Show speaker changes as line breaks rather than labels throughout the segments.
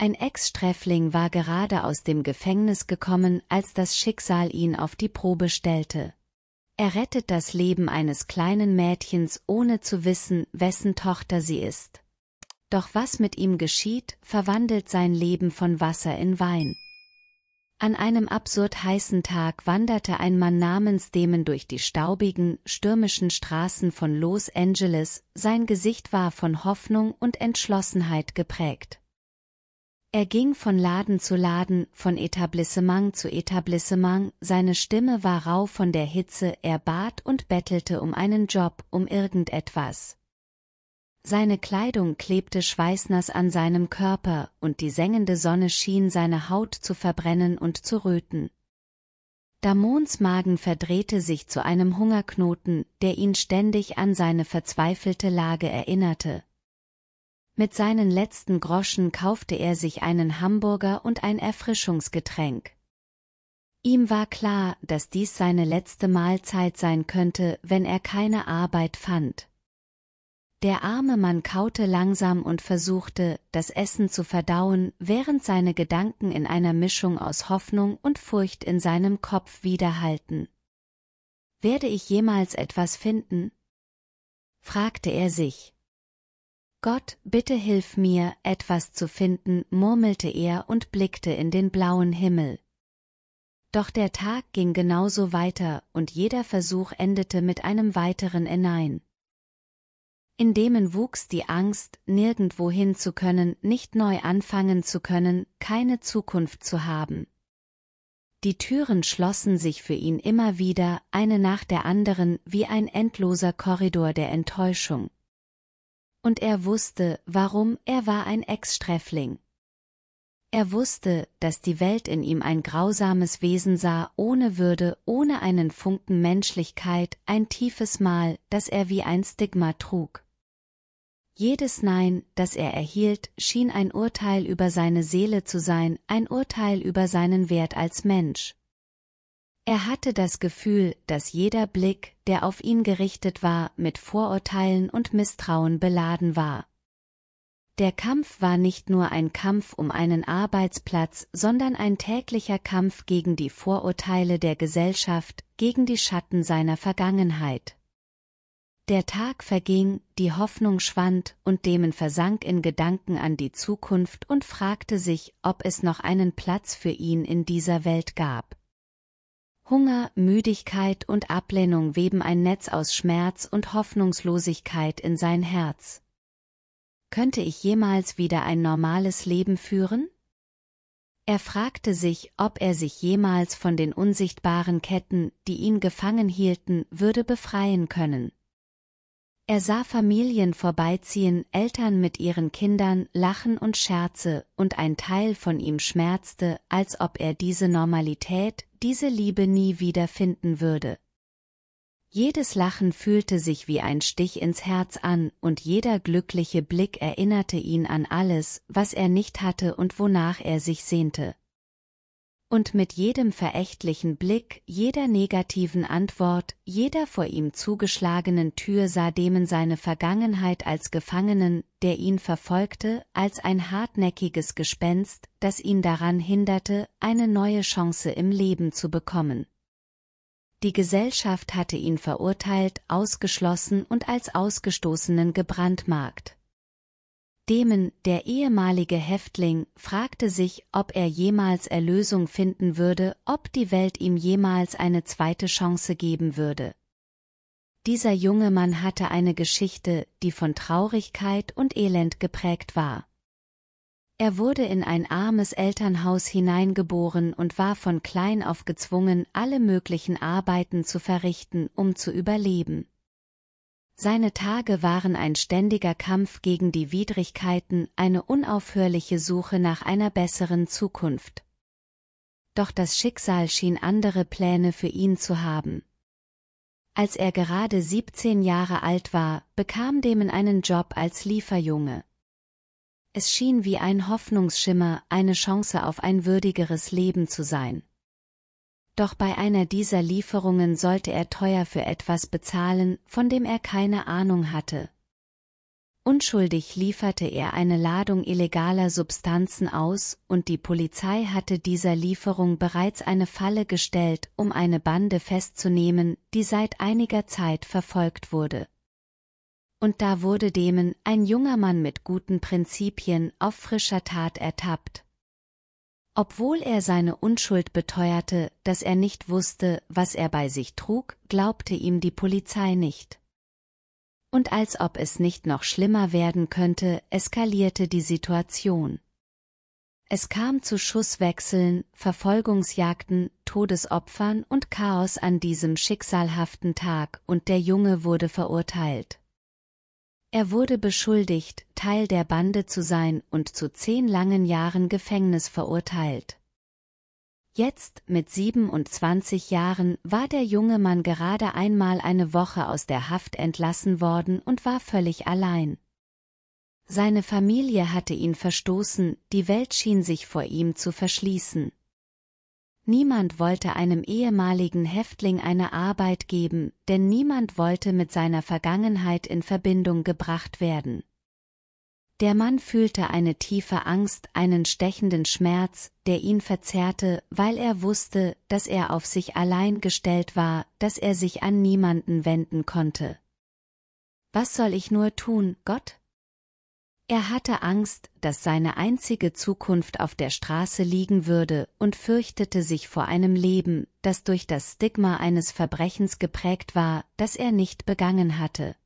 Ein Ex-Sträfling war gerade aus dem Gefängnis gekommen, als das Schicksal ihn auf die Probe stellte. Er rettet das Leben eines kleinen Mädchens, ohne zu wissen, wessen Tochter sie ist. Doch was mit ihm geschieht, verwandelt sein Leben von Wasser in Wein. An einem absurd heißen Tag wanderte ein Mann namens Demon durch die staubigen, stürmischen Straßen von Los Angeles, sein Gesicht war von Hoffnung und Entschlossenheit geprägt. Er ging von Laden zu Laden, von Etablissement zu Etablissement, seine Stimme war rau von der Hitze, er bat und bettelte um einen Job, um irgendetwas. Seine Kleidung klebte schweißnass an seinem Körper, und die sengende Sonne schien seine Haut zu verbrennen und zu röten. Damons Magen verdrehte sich zu einem Hungerknoten, der ihn ständig an seine verzweifelte Lage erinnerte. Mit seinen letzten Groschen kaufte er sich einen Hamburger und ein Erfrischungsgetränk. Ihm war klar, dass dies seine letzte Mahlzeit sein könnte, wenn er keine Arbeit fand. Der arme Mann kaute langsam und versuchte, das Essen zu verdauen, während seine Gedanken in einer Mischung aus Hoffnung und Furcht in seinem Kopf widerhalten. Werde ich jemals etwas finden? fragte er sich. Gott, bitte hilf mir, etwas zu finden, murmelte er und blickte in den blauen Himmel. Doch der Tag ging genauso weiter, und jeder Versuch endete mit einem weiteren Hinein. Indemen wuchs die Angst, nirgendwo hin zu können, nicht neu anfangen zu können, keine Zukunft zu haben. Die Türen schlossen sich für ihn immer wieder, eine nach der anderen, wie ein endloser Korridor der Enttäuschung. Und er wusste, warum, er war ein Ex-Sträfling. Er wusste, dass die Welt in ihm ein grausames Wesen sah, ohne Würde, ohne einen Funken Menschlichkeit, ein tiefes Mal, das er wie ein Stigma trug. Jedes Nein, das er erhielt, schien ein Urteil über seine Seele zu sein, ein Urteil über seinen Wert als Mensch. Er hatte das Gefühl, dass jeder Blick, der auf ihn gerichtet war, mit Vorurteilen und Misstrauen beladen war. Der Kampf war nicht nur ein Kampf um einen Arbeitsplatz, sondern ein täglicher Kampf gegen die Vorurteile der Gesellschaft, gegen die Schatten seiner Vergangenheit. Der Tag verging, die Hoffnung schwand, und Demen versank in Gedanken an die Zukunft und fragte sich, ob es noch einen Platz für ihn in dieser Welt gab. Hunger, Müdigkeit und Ablehnung weben ein Netz aus Schmerz und Hoffnungslosigkeit in sein Herz. Könnte ich jemals wieder ein normales Leben führen? Er fragte sich, ob er sich jemals von den unsichtbaren Ketten, die ihn gefangen hielten, würde befreien können. Er sah Familien vorbeiziehen, Eltern mit ihren Kindern, Lachen und Scherze, und ein Teil von ihm schmerzte, als ob er diese Normalität, diese Liebe nie wiederfinden würde. Jedes Lachen fühlte sich wie ein Stich ins Herz an, und jeder glückliche Blick erinnerte ihn an alles, was er nicht hatte und wonach er sich sehnte und mit jedem verächtlichen Blick, jeder negativen Antwort, jeder vor ihm zugeschlagenen Tür sah Demen seine Vergangenheit als Gefangenen, der ihn verfolgte, als ein hartnäckiges Gespenst, das ihn daran hinderte, eine neue Chance im Leben zu bekommen. Die Gesellschaft hatte ihn verurteilt, ausgeschlossen und als Ausgestoßenen gebrandmarkt. Demen, der ehemalige Häftling, fragte sich, ob er jemals Erlösung finden würde, ob die Welt ihm jemals eine zweite Chance geben würde. Dieser junge Mann hatte eine Geschichte, die von Traurigkeit und Elend geprägt war. Er wurde in ein armes Elternhaus hineingeboren und war von klein auf gezwungen, alle möglichen Arbeiten zu verrichten, um zu überleben. Seine Tage waren ein ständiger Kampf gegen die Widrigkeiten, eine unaufhörliche Suche nach einer besseren Zukunft. Doch das Schicksal schien andere Pläne für ihn zu haben. Als er gerade 17 Jahre alt war, bekam Demen einen Job als Lieferjunge. Es schien wie ein Hoffnungsschimmer, eine Chance auf ein würdigeres Leben zu sein doch bei einer dieser Lieferungen sollte er teuer für etwas bezahlen, von dem er keine Ahnung hatte. Unschuldig lieferte er eine Ladung illegaler Substanzen aus, und die Polizei hatte dieser Lieferung bereits eine Falle gestellt, um eine Bande festzunehmen, die seit einiger Zeit verfolgt wurde. Und da wurde Demen, ein junger Mann mit guten Prinzipien, auf frischer Tat ertappt. Obwohl er seine Unschuld beteuerte, dass er nicht wusste, was er bei sich trug, glaubte ihm die Polizei nicht. Und als ob es nicht noch schlimmer werden könnte, eskalierte die Situation. Es kam zu Schusswechseln, Verfolgungsjagden, Todesopfern und Chaos an diesem schicksalhaften Tag und der Junge wurde verurteilt. Er wurde beschuldigt, Teil der Bande zu sein und zu zehn langen Jahren Gefängnis verurteilt. Jetzt, mit 27 Jahren, war der junge Mann gerade einmal eine Woche aus der Haft entlassen worden und war völlig allein. Seine Familie hatte ihn verstoßen, die Welt schien sich vor ihm zu verschließen. Niemand wollte einem ehemaligen Häftling eine Arbeit geben, denn niemand wollte mit seiner Vergangenheit in Verbindung gebracht werden. Der Mann fühlte eine tiefe Angst, einen stechenden Schmerz, der ihn verzerrte, weil er wusste, dass er auf sich allein gestellt war, dass er sich an niemanden wenden konnte. Was soll ich nur tun, Gott? Er hatte Angst, dass seine einzige Zukunft auf der Straße liegen würde und fürchtete sich vor einem Leben, das durch das Stigma eines Verbrechens geprägt war, das er nicht begangen hatte.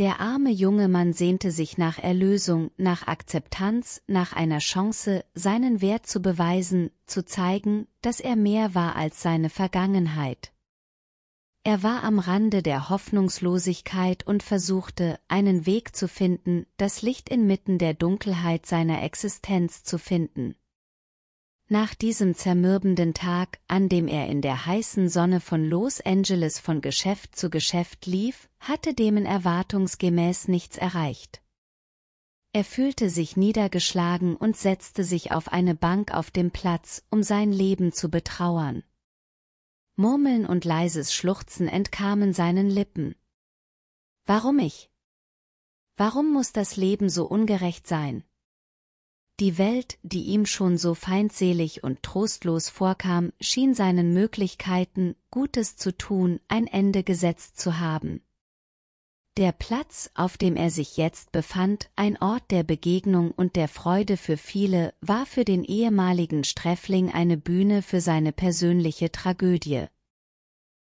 Der arme junge Mann sehnte sich nach Erlösung, nach Akzeptanz, nach einer Chance, seinen Wert zu beweisen, zu zeigen, dass er mehr war als seine Vergangenheit. Er war am Rande der Hoffnungslosigkeit und versuchte, einen Weg zu finden, das Licht inmitten der Dunkelheit seiner Existenz zu finden. Nach diesem zermürbenden Tag, an dem er in der heißen Sonne von Los Angeles von Geschäft zu Geschäft lief, hatte Demen erwartungsgemäß nichts erreicht. Er fühlte sich niedergeschlagen und setzte sich auf eine Bank auf dem Platz, um sein Leben zu betrauern. Murmeln und leises Schluchzen entkamen seinen Lippen. Warum ich? Warum muss das Leben so ungerecht sein? Die Welt, die ihm schon so feindselig und trostlos vorkam, schien seinen Möglichkeiten, Gutes zu tun, ein Ende gesetzt zu haben. Der Platz, auf dem er sich jetzt befand, ein Ort der Begegnung und der Freude für viele, war für den ehemaligen Sträffling eine Bühne für seine persönliche Tragödie.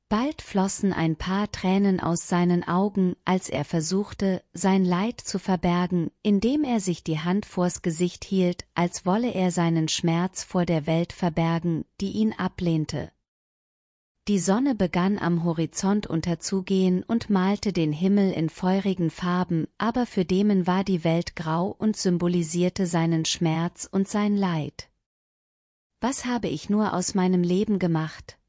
Bald flossen ein paar Tränen aus seinen Augen, als er versuchte, sein Leid zu verbergen, indem er sich die Hand vors Gesicht hielt, als wolle er seinen Schmerz vor der Welt verbergen, die ihn ablehnte. Die Sonne begann am Horizont unterzugehen und malte den Himmel in feurigen Farben, aber für Demen war die Welt grau und symbolisierte seinen Schmerz und sein Leid. Was habe ich nur aus meinem Leben gemacht?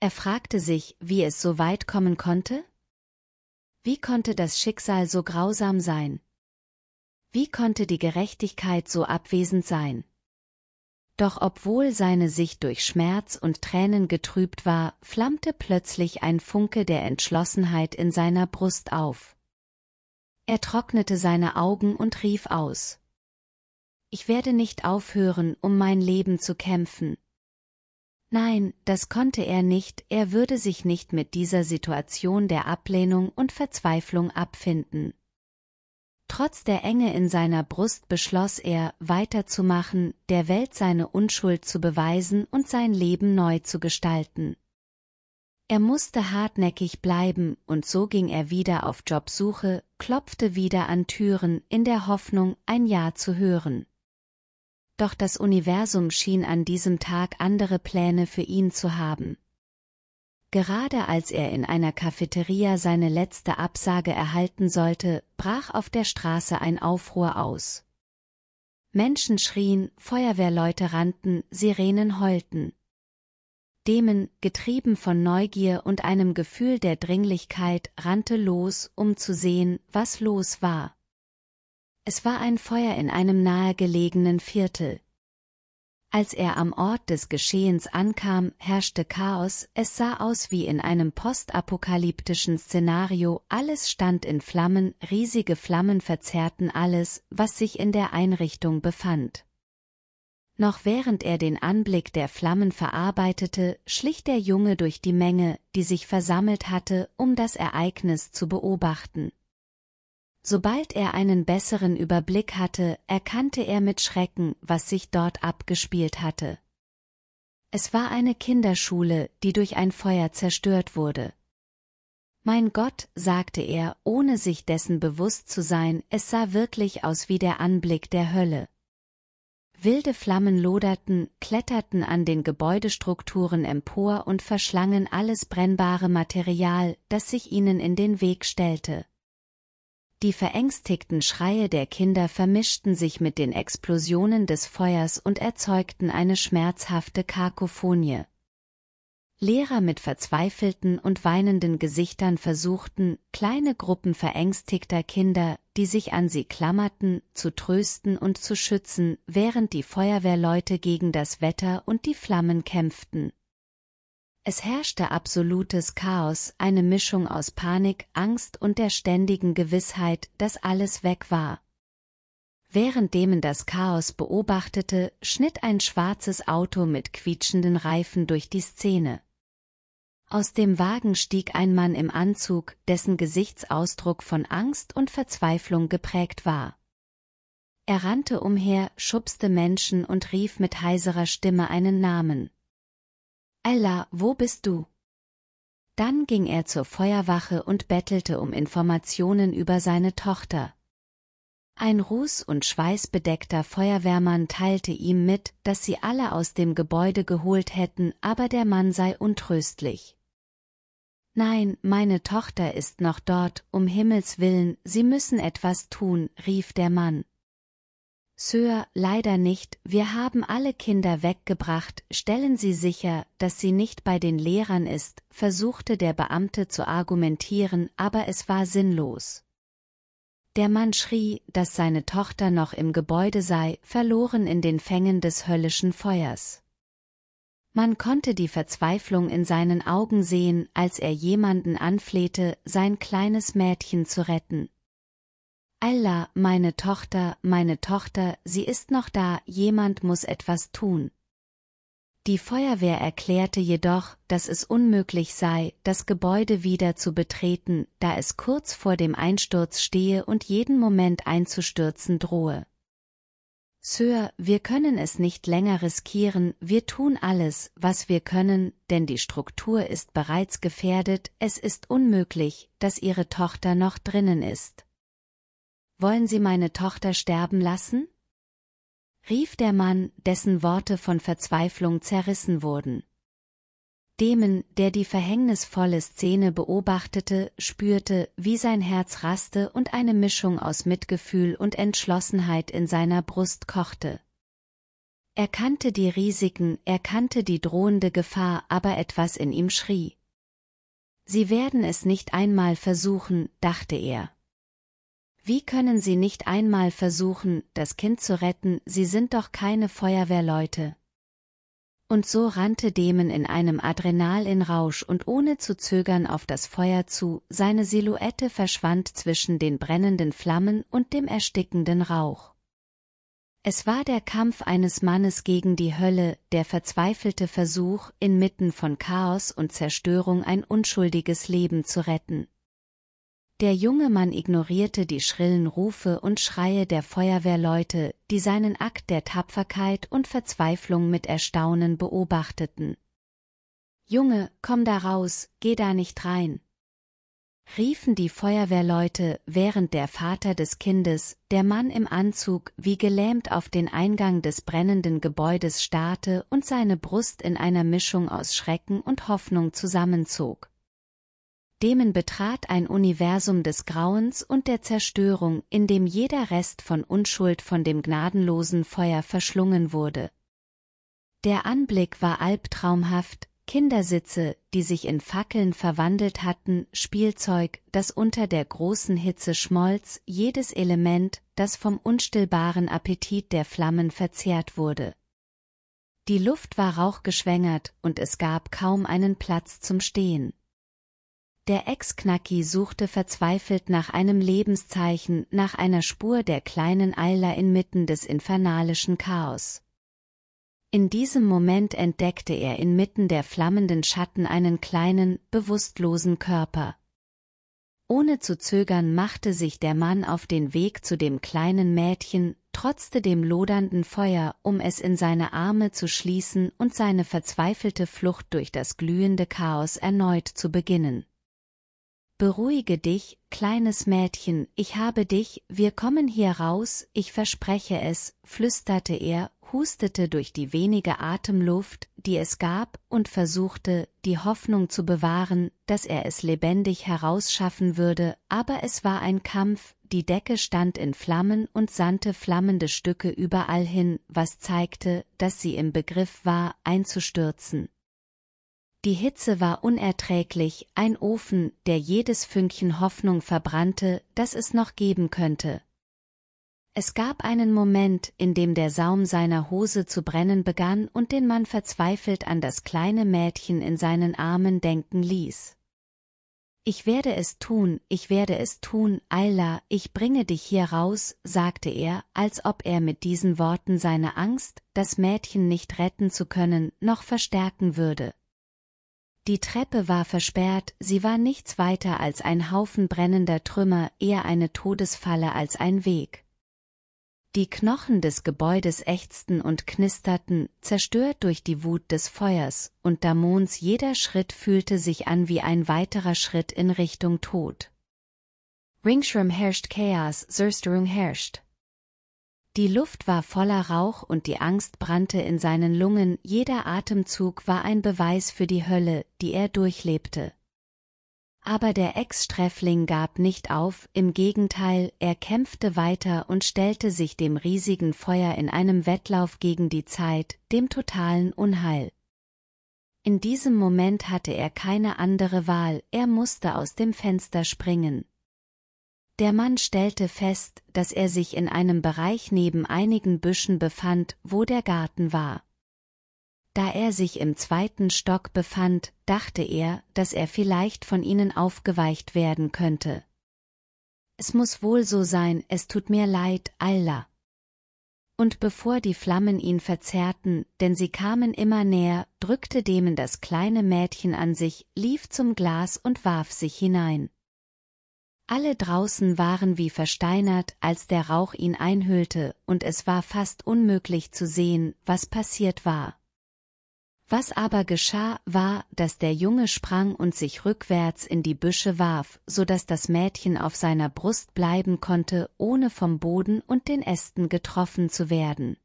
Er fragte sich, wie es so weit kommen konnte? Wie konnte das Schicksal so grausam sein? Wie konnte die Gerechtigkeit so abwesend sein? Doch obwohl seine Sicht durch Schmerz und Tränen getrübt war, flammte plötzlich ein Funke der Entschlossenheit in seiner Brust auf. Er trocknete seine Augen und rief aus. Ich werde nicht aufhören, um mein Leben zu kämpfen. Nein, das konnte er nicht, er würde sich nicht mit dieser Situation der Ablehnung und Verzweiflung abfinden. Trotz der Enge in seiner Brust beschloss er, weiterzumachen, der Welt seine Unschuld zu beweisen und sein Leben neu zu gestalten. Er musste hartnäckig bleiben, und so ging er wieder auf Jobsuche, klopfte wieder an Türen, in der Hoffnung, ein Ja zu hören. Doch das Universum schien an diesem Tag andere Pläne für ihn zu haben. Gerade als er in einer Cafeteria seine letzte Absage erhalten sollte, brach auf der Straße ein Aufruhr aus. Menschen schrien, Feuerwehrleute rannten, Sirenen heulten. Demen, getrieben von Neugier und einem Gefühl der Dringlichkeit, rannte los, um zu sehen, was los war. Es war ein Feuer in einem nahegelegenen Viertel. Als er am Ort des Geschehens ankam, herrschte Chaos, es sah aus wie in einem postapokalyptischen Szenario, alles stand in Flammen, riesige Flammen verzerrten alles, was sich in der Einrichtung befand. Noch während er den Anblick der Flammen verarbeitete, schlich der Junge durch die Menge, die sich versammelt hatte, um das Ereignis zu beobachten. Sobald er einen besseren Überblick hatte, erkannte er mit Schrecken, was sich dort abgespielt hatte. Es war eine Kinderschule, die durch ein Feuer zerstört wurde. Mein Gott, sagte er, ohne sich dessen bewusst zu sein, es sah wirklich aus wie der Anblick der Hölle. Wilde Flammen loderten, kletterten an den Gebäudestrukturen empor und verschlangen alles brennbare Material, das sich ihnen in den Weg stellte. Die verängstigten Schreie der Kinder vermischten sich mit den Explosionen des Feuers und erzeugten eine schmerzhafte Kakophonie. Lehrer mit verzweifelten und weinenden Gesichtern versuchten, kleine Gruppen verängstigter Kinder, die sich an sie klammerten, zu trösten und zu schützen, während die Feuerwehrleute gegen das Wetter und die Flammen kämpften. Es herrschte absolutes Chaos, eine Mischung aus Panik, Angst und der ständigen Gewissheit, dass alles weg war. Währenddem das Chaos beobachtete, schnitt ein schwarzes Auto mit quietschenden Reifen durch die Szene. Aus dem Wagen stieg ein Mann im Anzug, dessen Gesichtsausdruck von Angst und Verzweiflung geprägt war. Er rannte umher, schubste Menschen und rief mit heiserer Stimme einen Namen. Allah, wo bist du? Dann ging er zur Feuerwache und bettelte um Informationen über seine Tochter. Ein ruß- und schweißbedeckter Feuerwehrmann teilte ihm mit, dass sie alle aus dem Gebäude geholt hätten, aber der Mann sei untröstlich. Nein, meine Tochter ist noch dort, um Himmels willen, Sie müssen etwas tun, rief der Mann. Sir, leider nicht, wir haben alle Kinder weggebracht, stellen Sie sicher, dass sie nicht bei den Lehrern ist, versuchte der Beamte zu argumentieren, aber es war sinnlos. Der Mann schrie, dass seine Tochter noch im Gebäude sei, verloren in den Fängen des höllischen Feuers. Man konnte die Verzweiflung in seinen Augen sehen, als er jemanden anflehte, sein kleines Mädchen zu retten, Allah, meine Tochter, meine Tochter, sie ist noch da, jemand muss etwas tun. Die Feuerwehr erklärte jedoch, dass es unmöglich sei, das Gebäude wieder zu betreten, da es kurz vor dem Einsturz stehe und jeden Moment einzustürzen drohe. Sir, wir können es nicht länger riskieren, wir tun alles, was wir können, denn die Struktur ist bereits gefährdet, es ist unmöglich, dass ihre Tochter noch drinnen ist wollen Sie meine Tochter sterben lassen? rief der Mann, dessen Worte von Verzweiflung zerrissen wurden. Demen, der die verhängnisvolle Szene beobachtete, spürte, wie sein Herz raste und eine Mischung aus Mitgefühl und Entschlossenheit in seiner Brust kochte. Er kannte die Risiken, er kannte die drohende Gefahr, aber etwas in ihm schrie. Sie werden es nicht einmal versuchen, dachte er. Wie können Sie nicht einmal versuchen, das Kind zu retten, Sie sind doch keine Feuerwehrleute. Und so rannte Demon in einem Adrenalinrausch und ohne zu zögern auf das Feuer zu, seine Silhouette verschwand zwischen den brennenden Flammen und dem erstickenden Rauch. Es war der Kampf eines Mannes gegen die Hölle, der verzweifelte Versuch, inmitten von Chaos und Zerstörung ein unschuldiges Leben zu retten. Der junge Mann ignorierte die schrillen Rufe und Schreie der Feuerwehrleute, die seinen Akt der Tapferkeit und Verzweiflung mit Erstaunen beobachteten. Junge, komm da raus, geh da nicht rein, riefen die Feuerwehrleute, während der Vater des Kindes, der Mann im Anzug, wie gelähmt auf den Eingang des brennenden Gebäudes starrte und seine Brust in einer Mischung aus Schrecken und Hoffnung zusammenzog. Demen betrat ein Universum des Grauens und der Zerstörung, in dem jeder Rest von Unschuld von dem gnadenlosen Feuer verschlungen wurde. Der Anblick war albtraumhaft, Kindersitze, die sich in Fackeln verwandelt hatten, Spielzeug, das unter der großen Hitze schmolz, jedes Element, das vom unstillbaren Appetit der Flammen verzehrt wurde. Die Luft war rauchgeschwängert, und es gab kaum einen Platz zum Stehen. Der Ex-Knacki suchte verzweifelt nach einem Lebenszeichen, nach einer Spur der kleinen Eiler inmitten des infernalischen Chaos. In diesem Moment entdeckte er inmitten der flammenden Schatten einen kleinen, bewusstlosen Körper. Ohne zu zögern machte sich der Mann auf den Weg zu dem kleinen Mädchen, trotzte dem lodernden Feuer, um es in seine Arme zu schließen und seine verzweifelte Flucht durch das glühende Chaos erneut zu beginnen. Beruhige dich, kleines Mädchen, ich habe dich, wir kommen hier raus, ich verspreche es, flüsterte er, hustete durch die wenige Atemluft, die es gab, und versuchte, die Hoffnung zu bewahren, dass er es lebendig herausschaffen würde, aber es war ein Kampf, die Decke stand in Flammen und sandte flammende Stücke überall hin, was zeigte, dass sie im Begriff war, einzustürzen. Die Hitze war unerträglich, ein Ofen, der jedes Fünkchen Hoffnung verbrannte, das es noch geben könnte. Es gab einen Moment, in dem der Saum seiner Hose zu brennen begann und den Mann verzweifelt an das kleine Mädchen in seinen Armen denken ließ. Ich werde es tun, ich werde es tun, Ayla, ich bringe dich hier raus, sagte er, als ob er mit diesen Worten seine Angst, das Mädchen nicht retten zu können, noch verstärken würde. Die Treppe war versperrt, sie war nichts weiter als ein Haufen brennender Trümmer, eher eine Todesfalle als ein Weg. Die Knochen des Gebäudes ächzten und knisterten, zerstört durch die Wut des Feuers, und Damons jeder Schritt fühlte sich an wie ein weiterer Schritt in Richtung Tod. Ringschirm herrscht Chaos, Zerstörung herrscht. Die Luft war voller Rauch und die Angst brannte in seinen Lungen, jeder Atemzug war ein Beweis für die Hölle, die er durchlebte. Aber der Ex-Sträfling gab nicht auf, im Gegenteil, er kämpfte weiter und stellte sich dem riesigen Feuer in einem Wettlauf gegen die Zeit, dem totalen Unheil. In diesem Moment hatte er keine andere Wahl, er musste aus dem Fenster springen. Der Mann stellte fest, dass er sich in einem Bereich neben einigen Büschen befand, wo der Garten war. Da er sich im zweiten Stock befand, dachte er, dass er vielleicht von ihnen aufgeweicht werden könnte. Es muss wohl so sein, es tut mir leid, Allah. Und bevor die Flammen ihn verzerrten, denn sie kamen immer näher, drückte Demen das kleine Mädchen an sich, lief zum Glas und warf sich hinein. Alle draußen waren wie versteinert, als der Rauch ihn einhüllte, und es war fast unmöglich zu sehen, was passiert war. Was aber geschah, war, dass der Junge sprang und sich rückwärts in die Büsche warf, so dass das Mädchen auf seiner Brust bleiben konnte, ohne vom Boden und den Ästen getroffen zu werden.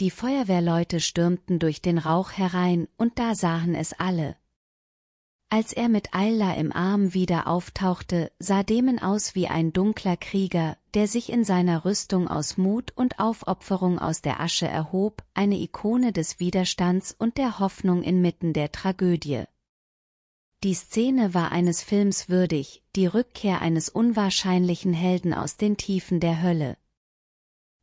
Die Feuerwehrleute stürmten durch den Rauch herein, und da sahen es alle, als er mit Ayla im Arm wieder auftauchte, sah Demen aus wie ein dunkler Krieger, der sich in seiner Rüstung aus Mut und Aufopferung aus der Asche erhob, eine Ikone des Widerstands und der Hoffnung inmitten der Tragödie. Die Szene war eines Films würdig, die Rückkehr eines unwahrscheinlichen Helden aus den Tiefen der Hölle.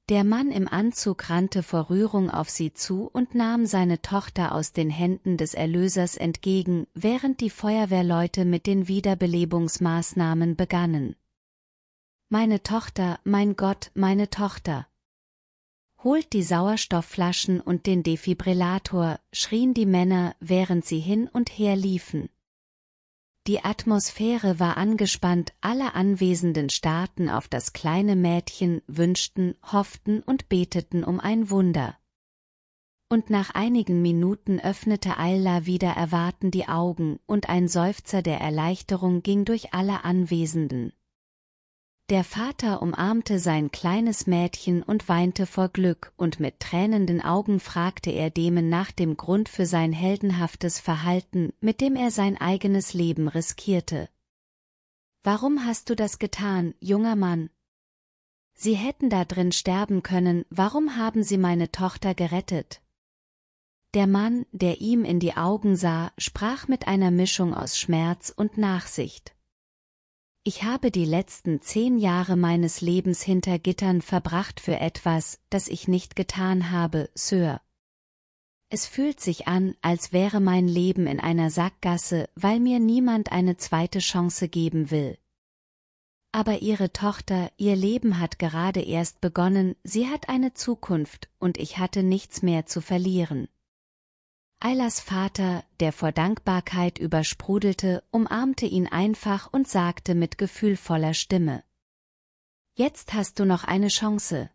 Der Mann im Anzug rannte vor Rührung auf sie zu und nahm seine Tochter aus den Händen des Erlösers entgegen, während die Feuerwehrleute mit den Wiederbelebungsmaßnahmen begannen. Meine Tochter, mein Gott, meine Tochter. Holt die Sauerstoffflaschen und den Defibrillator, schrien die Männer, während sie hin und her liefen. Die Atmosphäre war angespannt, alle Anwesenden starrten auf das kleine Mädchen, wünschten, hofften und beteten um ein Wunder. Und nach einigen Minuten öffnete Ayla wieder erwarten die Augen, und ein Seufzer der Erleichterung ging durch alle Anwesenden. Der Vater umarmte sein kleines Mädchen und weinte vor Glück, und mit tränenden Augen fragte er Demen nach dem Grund für sein heldenhaftes Verhalten, mit dem er sein eigenes Leben riskierte. Warum hast du das getan, junger Mann? Sie hätten da drin sterben können, warum haben sie meine Tochter gerettet? Der Mann, der ihm in die Augen sah, sprach mit einer Mischung aus Schmerz und Nachsicht. Ich habe die letzten zehn Jahre meines Lebens hinter Gittern verbracht für etwas, das ich nicht getan habe, Sir. Es fühlt sich an, als wäre mein Leben in einer Sackgasse, weil mir niemand eine zweite Chance geben will. Aber ihre Tochter, ihr Leben hat gerade erst begonnen, sie hat eine Zukunft, und ich hatte nichts mehr zu verlieren. Eilers Vater, der vor Dankbarkeit übersprudelte, umarmte ihn einfach und sagte mit gefühlvoller Stimme. Jetzt hast du noch eine Chance.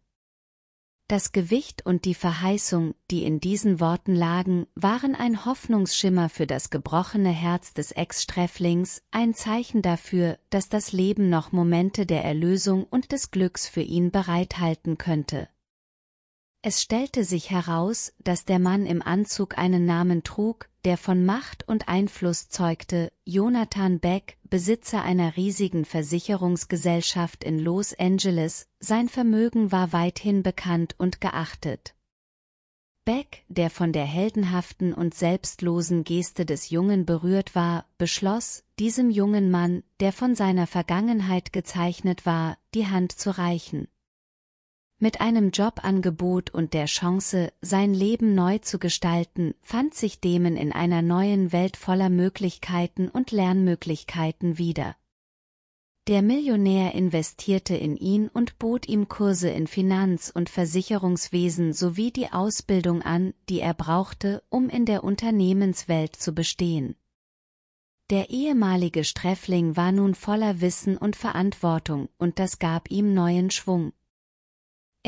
Das Gewicht und die Verheißung, die in diesen Worten lagen, waren ein Hoffnungsschimmer für das gebrochene Herz des Ex-Sträflings, ein Zeichen dafür, dass das Leben noch Momente der Erlösung und des Glücks für ihn bereithalten könnte. Es stellte sich heraus, dass der Mann im Anzug einen Namen trug, der von Macht und Einfluss zeugte, Jonathan Beck, Besitzer einer riesigen Versicherungsgesellschaft in Los Angeles, sein Vermögen war weithin bekannt und geachtet. Beck, der von der heldenhaften und selbstlosen Geste des Jungen berührt war, beschloss, diesem jungen Mann, der von seiner Vergangenheit gezeichnet war, die Hand zu reichen. Mit einem Jobangebot und der Chance, sein Leben neu zu gestalten, fand sich Demen in einer neuen Welt voller Möglichkeiten und Lernmöglichkeiten wieder. Der Millionär investierte in ihn und bot ihm Kurse in Finanz- und Versicherungswesen sowie die Ausbildung an, die er brauchte, um in der Unternehmenswelt zu bestehen. Der ehemalige Sträffling war nun voller Wissen und Verantwortung, und das gab ihm neuen Schwung.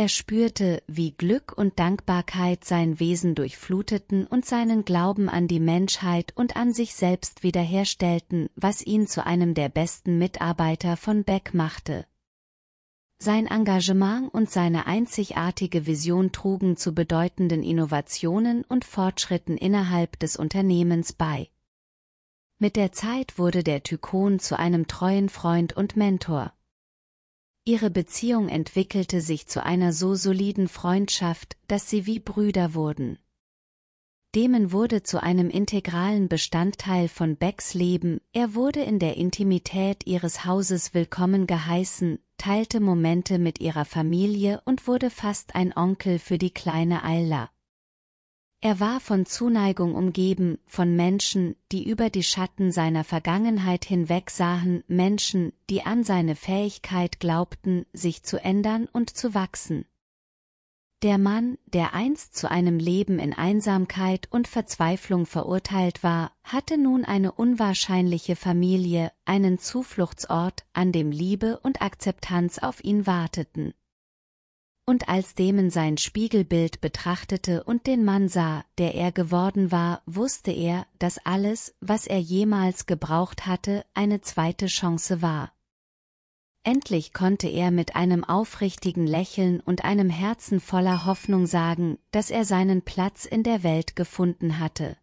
Er spürte, wie Glück und Dankbarkeit sein Wesen durchfluteten und seinen Glauben an die Menschheit und an sich selbst wiederherstellten, was ihn zu einem der besten Mitarbeiter von Beck machte. Sein Engagement und seine einzigartige Vision trugen zu bedeutenden Innovationen und Fortschritten innerhalb des Unternehmens bei. Mit der Zeit wurde der Tykon zu einem treuen Freund und Mentor. Ihre Beziehung entwickelte sich zu einer so soliden Freundschaft, dass sie wie Brüder wurden. Demon wurde zu einem integralen Bestandteil von Becks Leben, er wurde in der Intimität ihres Hauses willkommen geheißen, teilte Momente mit ihrer Familie und wurde fast ein Onkel für die kleine Ayla. Er war von Zuneigung umgeben, von Menschen, die über die Schatten seiner Vergangenheit hinweg sahen, Menschen, die an seine Fähigkeit glaubten, sich zu ändern und zu wachsen. Der Mann, der einst zu einem Leben in Einsamkeit und Verzweiflung verurteilt war, hatte nun eine unwahrscheinliche Familie, einen Zufluchtsort, an dem Liebe und Akzeptanz auf ihn warteten und als Demen sein Spiegelbild betrachtete und den Mann sah, der er geworden war, wusste er, dass alles, was er jemals gebraucht hatte, eine zweite Chance war. Endlich konnte er mit einem aufrichtigen Lächeln und einem Herzen voller Hoffnung sagen, dass er seinen Platz in der Welt gefunden hatte.